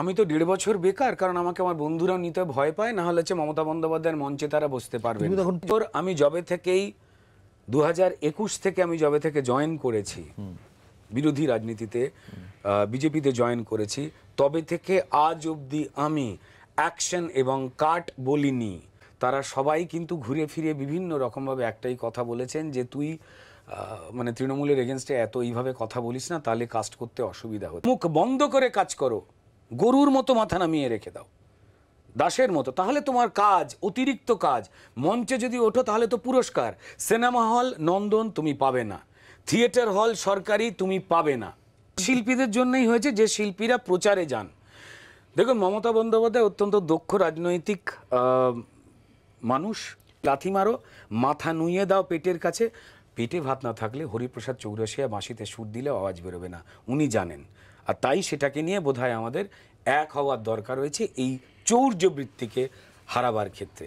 আমি তো দেড় বছর বেকার কারণ আমাকে আমার বন্ধুরা নিতে ভয় পায় না হলে হচ্ছে মমতা বন্দ্যোপাধ্যায়ের মঞ্চে তারা বসতে পারবে তোর আমি জবে থেকেই দু থেকে আমি জবে থেকে জয়েন করেছি বিরোধী রাজনীতিতে বিজেপিতে জয়েন করেছি তবে থেকে আজ অবধি আমি অ্যাকশন এবং কাট বলিনি তারা সবাই কিন্তু ঘুরে ফিরে বিভিন্ন রকমভাবে একটাই কথা বলেছেন যে তুই মানে তৃণমূলের এগেনস্টে এত এইভাবে কথা বলিস না তাহলে কাস্ট করতে অসুবিধা হতো মুখ বন্ধ করে কাজ করো গরুর মতো মাথা নামিয়ে রেখে দাও দাসের মতো তাহলে তোমার কাজ অতিরিক্ত কাজ মঞ্চে যদি ওঠো তাহলে তো পুরস্কার সিনেমা হল নন্দন তুমি পাবে না থিয়েটার হল সরকারি তুমি পাবে না শিল্পীদের জন্যই হয়েছে যে শিল্পীরা প্রচারে যান দেখুন মমতা বন্দ্যোপাধ্যায় অত্যন্ত দক্ষ রাজনৈতিক মানুষ লাথি মারো মাথা নুইয়ে দাও পেটের কাছে পেটে ভাত না থাকলে হরিপ্রসাদ চৌরাশিয়া বাঁশিতে সুর দিলে আওয়াজ বেরোবে না উনি জানেন আর তাই সেটাকে নিয়ে বোধহয় আমাদের এক হওয়ার দরকার রয়েছে এই চৌর্যবৃত্তিকে হারাবার ক্ষেত্রে